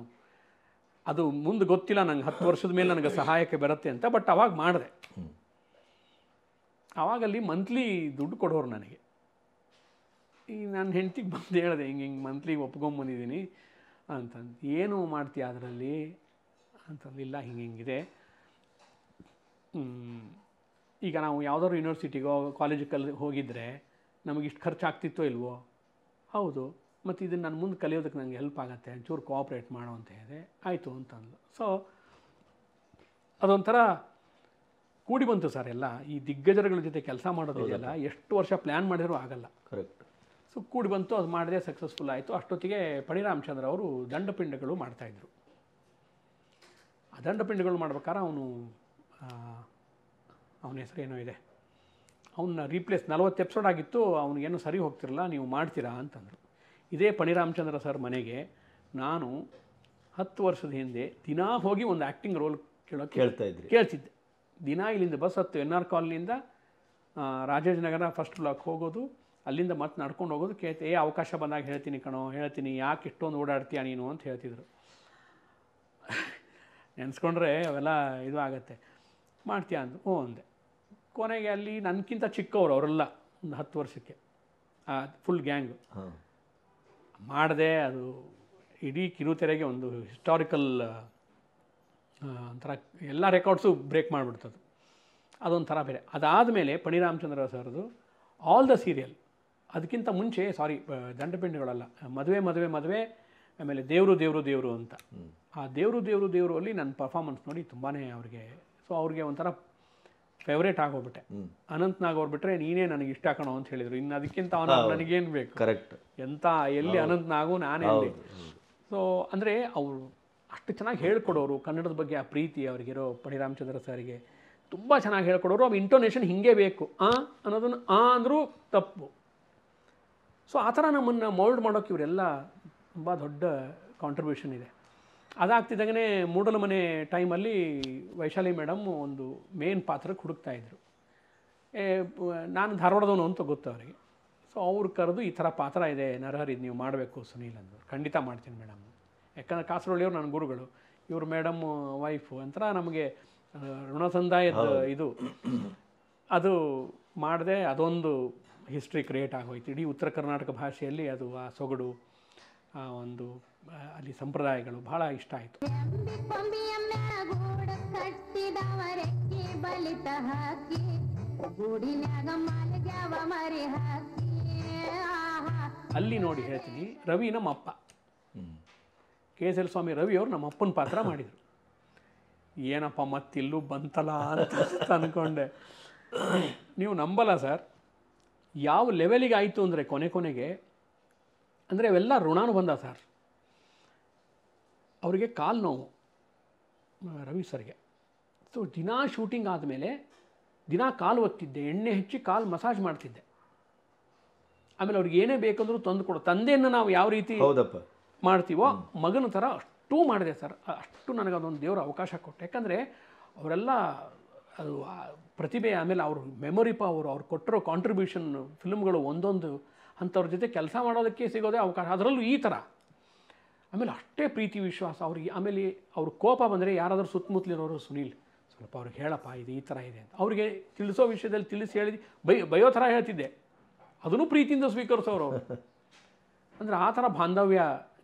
ಅದು ಮುಂದೆ ಗೊತ್ತಿಲ್ಲ ನನಗೆ ಹತ್ತು ವರ್ಷದ ಮೇಲೆ ನನಗೆ ಸಹಾಯಕ್ಕೆ ಬರುತ್ತೆ ಅಂತ ಬಟ್ ಅವಾಗ ಮಾಡಿದೆ ಅವಾಗಲ್ಲಿ ಮಂತ್ಲಿ ದುಡ್ಡು ಕೊಡೋರು ನನಗೆ ಈ ನಾನು ಹೆಂಡ್ತಿಗೆ ಬಂದು ಹೇಳಿದೆ ಹಿಂಗೆ ಹಿಂಗೆ ಮಂತ್ಲಿ ಒಪ್ಕೊಂಬಂದಿದ್ದೀನಿ ಅಂತಂದು ಏನು ಮಾಡ್ತೀಯ ಅದರಲ್ಲಿ ಅಂತಂದಿಲ್ಲ ಹಿಂಗೆ ಹಿಂಗಿದೆ ಈಗ ನಾವು ಯಾವುದಾದ್ರು ಯೂನಿವರ್ಸಿಟಿಗೋ ಕಾಲೇಜಿಗೆ ಹೋಗಿದ್ದರೆ ಖರ್ಚು ಖರ್ಚಾಗ್ತಿತ್ತೋ ಇಲ್ವೋ ಹೌದು ಮತ್ತು ಇದನ್ನು ನಾನು ಮುಂದೆ ಕಲಿಯೋದಕ್ಕೆ ನನಗೆ ಹೆಲ್ಪ್ ಆಗುತ್ತೆ ಒಂಚೂರು ಕೋಆಪ್ರೇಟ್ ಮಾಡೋ ಅಂತ ಹೇಳಿದೆ ಆಯಿತು ಅಂತಂದು ಸೊ ಅದೊಂಥರ ಕೂಡಿ ಬಂತು ಸರ್ ಎಲ್ಲ ಈ ದಿಗ್ಗಜರುಗಳ ಜೊತೆ ಕೆಲಸ ಮಾಡೋದಿದೆಯಲ್ಲ ಎಷ್ಟು ವರ್ಷ ಪ್ಲ್ಯಾನ್ ಮಾಡಿದರೂ ಆಗಲ್ಲ ಕರೆಕ್ಟ್ ಸೊ ಕೂಡಿ ಬಂತು ಅದು ಮಾಡಿದೆ ಸಕ್ಸಸ್ಫುಲ್ ಆಯಿತು ಅಷ್ಟೊತ್ತಿಗೆ ಪಣಿರಾಮಚಂದ್ರ ಅವರು ದಂಡಪಿಂಡಗಳು ಮಾಡ್ತಾಯಿದ್ರು ದಂಡಪಿಂಡಗಳು ಮಾಡ್ಬೇಕಾದ್ರೆ ಅವನು ಅವನ ಹೆಸರು ಏನೋ ಇದೆ ಅವನ್ನ ರೀಪ್ಲೇಸ್ ನಲವತ್ತು ಎಪಿಸೋಡ್ ಆಗಿತ್ತು ಅವನಿಗೇನು ಸರಿ ಹೋಗ್ತಿರಲ್ಲ ನೀವು ಮಾಡ್ತೀರಾ ಅಂತಂದರು ಇದೇ ಪಣಿರಾಮಚಂದ್ರ ಸರ್ ಮನೆಗೆ ನಾನು ಹತ್ತು ವರ್ಷದ ಹಿಂದೆ ದಿನಾ ಹೋಗಿ ಒಂದು ಆ್ಯಕ್ಟಿಂಗ್ ರೋಲ್ ಕೇಳೋಕೆ ಹೇಳ್ತಾ ಇದ್ದೆ ಕೇಳ್ತಿದ್ದೆ ದಿನ ಇಲ್ಲಿಂದ ಬಸ್ ಹತ್ತು ಎನ್ ಆರ್ ಕಾಲ್ನಿಂದ ರಾಜಾಜನಗರ ಫಸ್ಟ್ ಬ್ಲಾಕ್ ಹೋಗೋದು ಅಲ್ಲಿಂದ ಮತ್ತೆ ನಡ್ಕೊಂಡು ಹೋಗೋದು ಕೇಳ್ತೆ ಏ ಅವಕಾಶ ಬಂದಾಗ ಹೇಳ್ತೀನಿ ಕಣೋ ಹೇಳ್ತೀನಿ ಯಾಕೆ ಇಷ್ಟೊಂದು ಓಡಾಡ್ತೀಯ ನೀನು ಅಂತ ಹೇಳ್ತಿದ್ರು ನೆನೆಸ್ಕೊಂಡ್ರೆ ಅವೆಲ್ಲ ಇದು ಆಗುತ್ತೆ ಮಾಡ್ತೀಯ ಅಂದು ಹ್ಞೂ ಅಂದೆ ಕೊನೆಗೆ ಅಲ್ಲಿ ನನಗಿಂತ ಚಿಕ್ಕವರು ಅವರೆಲ್ಲ ಒಂದು ಹತ್ತು ವರ್ಷಕ್ಕೆ ಫುಲ್ ಗ್ಯಾಂಗು ಮಾಡಿದೆ ಅದು ಇಡೀ ಕಿರುತೆರೆಗೆ ಒಂದು ಹಿಸ್ಟಾರಿಕಲ್ ಒಂಥರ ಎಲ್ಲ ರೆಕಾರ್ಡ್ಸು ಬ್ರೇಕ್ ಮಾಡಿಬಿಡ್ತದೆ ಅದೊಂಥರ ಬೇರೆ ಅದಾದಮೇಲೆ ಪಣಿರಾಮಚಂದ್ರ ಸರ್ದು ಆಲ್ ದ ಸೀರಿಯಲ್ ಅದಕ್ಕಿಂತ ಮುಂಚೆ ಸಾರಿ ದಂಡಪಿಂಡಗಳಲ್ಲ ಮದುವೆ ಮದುವೆ ಮದುವೆ ಆಮೇಲೆ ದೇವರು ದೇವರು ದೇವರು ಅಂತ ಆ ದೇವರು ದೇವರು ದೇವರು ಅಲ್ಲಿ ನನ್ನ ಪರ್ಫಾರ್ಮೆನ್ಸ್ ನೋಡಿ ತುಂಬಾ ಅವ್ರಿಗೆ ಸೊ ಅವ್ರಿಗೆ ಒಂಥರ ಫೇವ್ರೇಟ್ ಆಗೋಗ್ಬಿಟ್ಟೆ ಅನಂತ್ನಾಗ್ ಅವ್ರು ನೀನೇ ನನಗೆ ಇಷ್ಟ ಕಣೋ ಅಂತ ಹೇಳಿದರು ಇನ್ನು ಅದಕ್ಕಿಂತ ಅವನ ನನಗೇನು ಬೇಕು ಕರೆಕ್ಟ್ ಎಂತ ಎಲ್ಲಿ ಅನಂತ್ನಾಗು ನಾನೇ ಅಲ್ಲಿ ಸೊ ಅಂದರೆ ಅವರು ಅಷ್ಟು ಚೆನ್ನಾಗಿ ಹೇಳ್ಕೊಡೋರು ಕನ್ನಡದ ಬಗ್ಗೆ ಆ ಪ್ರೀತಿ ಅವ್ರಿಗಿರೋ ಪಣಿರಾಮಚಂದ್ರ ಸರ್ಗೆ ತುಂಬ ಚೆನ್ನಾಗಿ ಹೇಳ್ಕೊಡೋರು ಅವ್ರ ಇಂಟೋನೇಷನ್ ಹಿಂಗೆ ಬೇಕು ಆ ಅನ್ನೋದನ್ನು ಆ ಅಂದರೂ ತಪ್ಪು ಸೊ ಆ ಥರ ನಮ್ಮನ್ನು ಮೌಲ್ಡ್ ಮಾಡೋಕ್ಕೆ ಇವರೆಲ್ಲ ತುಂಬ ದೊಡ್ಡ ಕಾಂಟ್ರಿಬ್ಯೂಷನ್ ಇದೆ ಅದಾಗ್ತಿದ್ದಂಗೆ ಮೂಡಲ ಮನೆ ಟೈಮಲ್ಲಿ ವೈಶಾಲಿ ಮೇಡಮ್ ಒಂದು ಮೇನ್ ಪಾತ್ರ ಹುಡುಕ್ತಾ ಇದ್ದರು ನಾನು ಧಾರವಾಡದವನು ಅಂತ ಗೊತ್ತು ಅವರಿಗೆ ಸೊ ಅವ್ರು ಕರೆದು ಈ ಥರ ಪಾತ್ರ ಇದೆ ನರಹರಿ ನೀವು ಮಾಡಬೇಕು ಸುನೀಲ್ ಅಂದರು ಖಂಡಿತ ಮಾಡ್ತೀನಿ ಮೇಡಮ್ ಯಾಕಂದರೆ ಕಾಸರಳ್ಳಿಯವರು ನನ್ನ ಗುರುಗಳು ಇವರು ಮೇಡಮ್ ವೈಫು ಅಂತರ ನಮಗೆ ಋಣಸಂದಾಯದ ಇದು ಅದು ಮಾಡಿದೆ ಅದೊಂದು ಹಿಸ್ಟ್ರಿ ಕ್ರಿಯೇಟ್ ಆಗೋಯ್ತು ಇಡೀ ಉತ್ತರ ಕರ್ನಾಟಕ ಭಾಷೆಯಲ್ಲಿ ಅದು ಆ ಸೊಗಡು ಆ ಒಂದು ಅಲ್ಲಿ ಸಂಪ್ರದಾಯಗಳು ಬಹಳ ಇಷ್ಟ ಆಯಿತು ಅಲ್ಲಿ ನೋಡಿ ಹೇಳ್ತೀನಿ ರವಿ ನಮ್ಮಪ್ಪ K S L Swamy Ravi ಅವರು ನಮ್ಮ ಅಪ್ಪನ ಪಾತ್ರ ಮಾಡಿದರು ಏನಪ್ಪ ಮತ್ತಿಲ್ಲೂ ಬಂತಲ್ಲ ಅಂತ ಅಂದ್ಕೊಂಡೆ ನೀವು ನಂಬಲ್ಲ ಸರ್ ಯಾವ ಲೆವೆಲಿಗೆ ಆಯಿತು ಅಂದರೆ ಕೊನೆ ಕೊನೆಗೆ ಅಂದರೆ ಇವೆಲ್ಲ ಋಣಾನುಬಂಧ ಸರ್ ಅವರಿಗೆ ಕಾಲು ನೋವು ರವಿ ಸರ್ಗೆ ಸೊ ದಿನ ಶೂಟಿಂಗ್ ಆದಮೇಲೆ ದಿನ ಕಾಲು ಒತ್ತಿದ್ದೆ ಎಣ್ಣೆ ಹೆಚ್ಚಿ ಕಾಲು ಮಸಾಜ್ ಮಾಡ್ತಿದ್ದೆ ಆಮೇಲೆ ಅವ್ರಿಗೆ ಏನೇ ಬೇಕಂದ್ರೂ ತಂದು ಕೊಡು ತಂದೆಯನ್ನು ನಾವು ಯಾವ ರೀತಿ ಮಾಡ್ತೀವೋ ಮಗನ ಥರ ಅಷ್ಟೂ ಮಾಡಿದೆ ಸರ್ ಅಷ್ಟು ನನಗೆ ಅದೊಂದು ದೇವರ ಅವಕಾಶ ಕೊಟ್ಟೆ ಯಾಕಂದರೆ ಅವರೆಲ್ಲ ಅದು ಪ್ರತಿಭೆ ಆಮೇಲೆ ಅವ್ರ ಮೆಮೊರಿ ಅವರು ಅವ್ರು ಕೊಟ್ಟಿರೋ ಕಾಂಟ್ರಿಬ್ಯೂಷನ್ ಫಿಲ್ಮ್ಗಳು ಒಂದೊಂದು ಅಂಥವ್ರ ಜೊತೆ ಕೆಲಸ ಮಾಡೋದಕ್ಕೆ ಸಿಗೋದೇ ಅವಕಾಶ ಅದರಲ್ಲೂ ಈ ಥರ ಆಮೇಲೆ ಅಷ್ಟೇ ಪ್ರೀತಿ ವಿಶ್ವಾಸ ಅವ್ರಿಗೆ ಆಮೇಲೆ ಅವ್ರ ಕೋಪ ಬಂದರೆ ಯಾರಾದರೂ ಸುತ್ತಮುತ್ತಲಿರೋರು ಸುನೀಲ್ ಸ್ವಲ್ಪ ಅವ್ರಿಗೆ ಹೇಳಪ್ಪ ಇದು ಈ ಥರ ಇದೆ ಅಂತ ಅವ್ರಿಗೆ ತಿಳಿಸೋ ವಿಷಯದಲ್ಲಿ ತಿಳಿಸಿ ಹೇಳಿದ ಬೈ ಬಯೋ ಥರ ಹೇಳ್ತಿದ್ದೆ ಅದನ್ನು ಪ್ರೀತಿಯಿಂದ ಸ್ವೀಕರಿಸೋರು ಅವರು ಅಂದರೆ ಆ ಥರ ಬಾಂಧವ್ಯ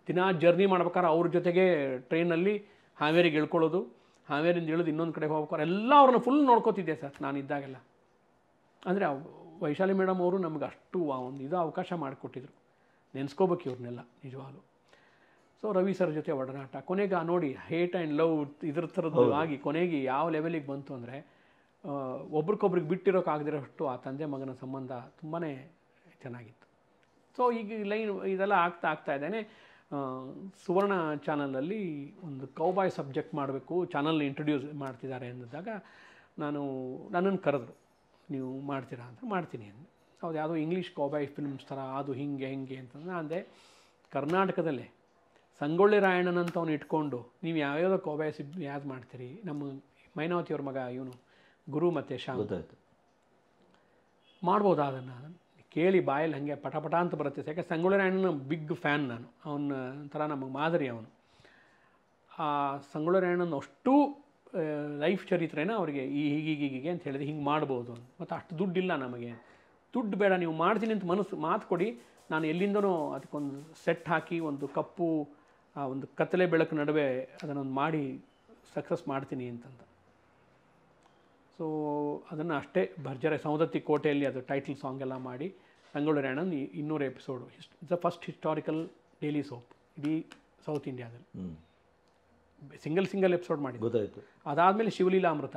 ದಿನ ಜರ್ನಿ ಮಾಡ್ಬೇಕಾದ್ರೆ ಅವ್ರ ಜೊತೆಗೆ ಟ್ರೈನಲ್ಲಿ ಹಾವೇರಿಗೆ ಇಳ್ಕೊಳ್ಳೋದು ಹಾವೇರಿಂದ ಇಳಿದು ಇನ್ನೊಂದು ಕಡೆ ಹೋಗ್ಬೇಕಾದ್ರೆ ಎಲ್ಲ ಅವ್ರನ್ನ ಫುಲ್ ನೋಡ್ಕೋತಿದ್ದೆ ಸರ್ ನಾನು ಇದ್ದಾಗೆಲ್ಲ ಅಂದರೆ ವೈಶಾಲಿ ಮೇಡಮ್ ಅವರು ನಮ್ಗೆ ಅಷ್ಟು ಒಂದು ಇದು ಅವಕಾಶ ಮಾಡಿಕೊಟ್ಟಿದ್ರು ನೆನೆಸ್ಕೋಬೇಕು ಇವ್ರನ್ನೆಲ್ಲ ನಿಜವಾಲು ಸೊ ರವಿ ಸರ್ ಜೊತೆ ಒಡನಾಟ ಕೊನೆಗೆ ನೋಡಿ ಹೇಟ್ ಆ್ಯಂಡ್ ಲವ್ ಇದ್ರ ಥರದ್ದು ಆಗಿ ಕೊನೆಗೆ ಯಾವ ಲೆವೆಲಿಗೆ ಬಂತು ಅಂದರೆ ಒಬ್ರಿಗೊಬ್ರಿಗೆ ಬಿಟ್ಟಿರೋಕ್ಕಾಗದಿರೋಷ್ಟು ಆ ತಂದೆ ಮಗನ ಸಂಬಂಧ ತುಂಬಾ ಚೆನ್ನಾಗಿತ್ತು ಸೊ ಈಗ ಲೈನ್ ಇದೆಲ್ಲ ಆಗ್ತಾ ಆಗ್ತಾ ಇದ್ದೇನೆ ಸುವರ್ಣ ಚಾನಲಲ್ಲಿ ಒಂದು ಕೌಬಾಯ್ ಸಬ್ಜೆಕ್ಟ್ ಮಾಡಬೇಕು ಚಾನಲ್ ಇಂಟ್ರೊಡ್ಯೂಸ್ ಮಾಡ್ತಿದ್ದಾರೆ ಅಂದಿದ್ದಾಗ ನಾನು ನನ್ನನ್ನು ಕರೆದ್ರು ನೀವು ಮಾಡ್ತೀರಾ ಅಂತ ಮಾಡ್ತೀನಿ ಅಂದೆ ಹೌದು ಯಾವುದೋ ಇಂಗ್ಲೀಷ್ ಕೋಬಾಯ್ ಫಿಲ್ಮ್ಸ್ ಥರ ಅದು ಹಿಂಗೆ ಹೆಂಗೆ ಅಂತಂದ್ರೆ ಅಂದೆ ಕರ್ನಾಟಕದಲ್ಲೇ ಸಂಗೊಳ್ಳಿ ರಾಯಣ್ಣನಂತ ಅಂತ ಅವ್ನು ಇಟ್ಕೊಂಡು ನೀವು ಯಾವ್ಯಾವ ಕೋಬಾಯ್ ಸಿಬ್ ಯಾವ್ದು ಮಾಡ್ತೀರಿ ನಮ್ಮ ಮೈನಾವತಿಯವ್ರ ಮಗ ಇವನು ಗುರು ಮತ್ತು ಶಾಮ್ ಮಾಡ್ಬೋದಾ ಅದನ್ನು ಕೇಳಿ ಬಾಯಲ್ಲಿ ಹಾಗೆ ಪಟಪಟ ಅಂತ ಬರುತ್ತೆ ಯಾಕೆ ಸಂಗೊಳ್ಳಿ ರಾಯಣ್ಣನ ಬಿಗ್ ಫ್ಯಾನ್ ನಾನು ಅವನ ಒಂಥರ ನಮಗೆ ಮಾದರಿ ಅವನು ಆ ಸಂಗೊಳ್ಳಿ ರಾಯಣ್ಣನ ಅಷ್ಟೂ ಲೈಫ್ ಚರಿತ್ರೆನ ಅವರಿಗೆ ಈ ಹೀಗೀಗೀಗೆ ಅಂತ ಹೇಳಿದ್ರೆ ಹಿಂಗೆ ಮಾಡ್ಬೋದು ಮತ್ತು ಅಷ್ಟು ದುಡ್ಡಿಲ್ಲ ನಮಗೆ ದುಡ್ಡು ಬೇಡ ನೀವು ಮಾಡ್ತೀನಿ ಅಂತ ಮನಸ್ಸು ಮಾತು ಕೊಡಿ ನಾನು ಎಲ್ಲಿಂದನೂ ಅದಕ್ಕೊಂದು ಸೆಟ್ ಹಾಕಿ ಒಂದು ಕಪ್ಪು ಒಂದು ಕತ್ತಲೆ ಬೆಳಕು ನಡುವೆ ಅದನ್ನೊಂದು ಮಾಡಿ ಸಕ್ಸಸ್ ಮಾಡ್ತೀನಿ ಅಂತಂದ ಸೊ ಅದನ್ನು ಅಷ್ಟೇ ಭರ್ಜರೆ ಸೌದತ್ತಿ ಕೋಟೆಯಲ್ಲಿ ಅದು ಟೈಟಲ್ ಸಾಂಗ್ ಎಲ್ಲ ಮಾಡಿ ರಂಗೋಳಿ ರಾಯಣ್ಣನ ಇನ್ನೂರು episode hist the first historical daily soap ಇಡೀ ಸೌತ್ ಇಂಡಿಯಾದಲ್ಲಿ ಸಿಂಗಲ್ ಸಿಂಗಲ್ ಎಪಿಸೋಡ್ ಮಾಡಿ ಗೊತ್ತಾಯಿತು ಅದಾದಮೇಲೆ ಶಿವಲೀಲಾ ಅಮೃತ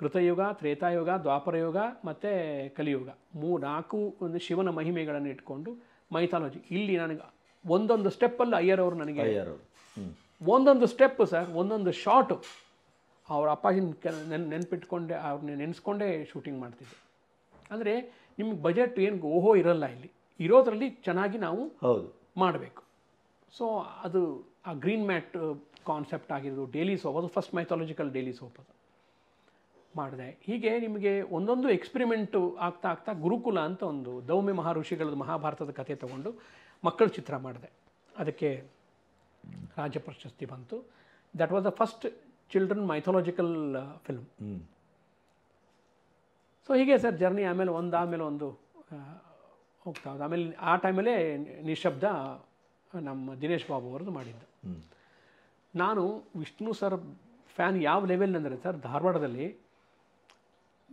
ಕೃತಯುಗ ತ್ರೇತಾಯುಗ ದ್ವಾಪರಯುಗ ಮತ್ತು ಕಲಿಯುಗ ಮೂ ನಾಲ್ಕು ಒಂದು ಶಿವನ ಮಹಿಮೆಗಳನ್ನು ಇಟ್ಕೊಂಡು ಮೈಥಾಲಜಿ ಇಲ್ಲಿ ನನಗೆ ಒಂದೊಂದು ಸ್ಟೆಪ್ಪಲ್ಲಿ ಅಯ್ಯರ್ ಅವರು ನನಗೆ ಅಯ್ಯರ್ ಅವರು ಒಂದೊಂದು ಸ್ಟೆಪ್ ಸರ್ ಒಂದೊಂದು ಶಾರ್ಟು ಅವ್ರ ಅಪ್ಪಾಜಿನ ನೆನ್ ನೆನ್ಪಿಟ್ಕೊಂಡೆ ಅವ್ರನ್ನ ನೆನೆಸ್ಕೊಂಡೇ ಶೂಟಿಂಗ್ ಮಾಡ್ತಿದ್ದೆ ಅಂದರೆ ನಿಮ್ಗೆ ಬಜೆಟ್ ಏನು ಓಹೋ ಇರಲ್ಲ ಇಲ್ಲಿ ಇರೋದರಲ್ಲಿ ಚೆನ್ನಾಗಿ ನಾವು ಮಾಡಬೇಕು ಸೊ ಅದು ಆ ಗ್ರೀನ್ ಮ್ಯಾಟ್ ಕಾನ್ಸೆಪ್ಟ್ ಆಗಿರೋದು ಡೈಲಿ ಸೋಪ್ ಅದು ಫಸ್ಟ್ ಮೈಥಾಲಜಿಕಲ್ ಡೈಲಿ ಸೋಪ್ ಅದು ಮಾಡಿದೆ ಹೀಗೆ ನಿಮಗೆ ಒಂದೊಂದು ಎಕ್ಸ್ಪೆರಿಮೆಂಟು ಆಗ್ತಾ ಆಗ್ತಾ ಗುರುಕುಲ ಅಂತ ಒಂದು ದೌಮ್ಯ ಮಹಾಋಷಿಗಳದ್ದು ಮಹಾಭಾರತದ ಕಥೆ ತಗೊಂಡು ಮಕ್ಕಳ ಚಿತ್ರ ಮಾಡಿದೆ ಅದಕ್ಕೆ ರಾಜ್ಯ ಪ್ರಶಸ್ತಿ ಬಂತು that was the first children mythological film so ಹೀಗೆ ಸರ್ ಜರ್ನಿ ಆಮೇಲೆ ಒಂದು ಆಮೇಲೆ ಒಂದು ಹೋಗ್ತಾ ಹೋದ ಆಮೇಲೆ ಆ ಟೈಮಲ್ಲೇ ನಿಶಬ್ದ ನಮ್ಮ ದಿನೇಶ್ ಬಾಬು ಅವ್ರದ್ದು ಮಾಡಿದ್ದು ನಾನು ವಿಷ್ಣು ಸರ್ ಫ್ಯಾನ್ ಯಾವ ಲೆವೆಲ್ ಅಂದರೆ ಸರ್ ಧಾರವಾಡದಲ್ಲಿ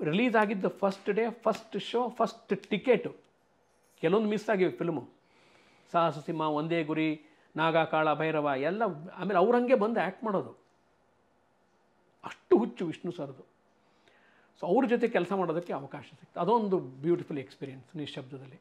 ರಿಲೀಸ್ ಆಗಿದ್ದ first day first show first ticket ಕೆಲವೊಂದು ಮಿಸ್ ಆಗಿವೆ ಫಿಲ್ಮು ಸಾಹಸ ಸಿಂಹ ಒಂದೇ ಗುರಿ ನಾಗಾಕಾಳ ಭೈರವ ಎಲ್ಲ ಆಮೇಲೆ ಹಂಗೆ ಬಂದು ಆ್ಯಕ್ಟ್ ಮಾಡೋದು ಅಷ್ಟು ಹುಚ್ಚು ವಿಷ್ಣು ಸರ್ದು ಸೊ ಅವ್ರ ಜೊತೆ ಕೆಲಸ ಮಾಡೋದಕ್ಕೆ ಅವಕಾಶ ಸಿಕ್ತು ಅದೊಂದು ಬ್ಯೂಟಿಫುಲ್ ಎಕ್ಸ್ಪೀರಿಯೆನ್ಸ್ ನಿಶಬ್ದದಲ್ಲಿ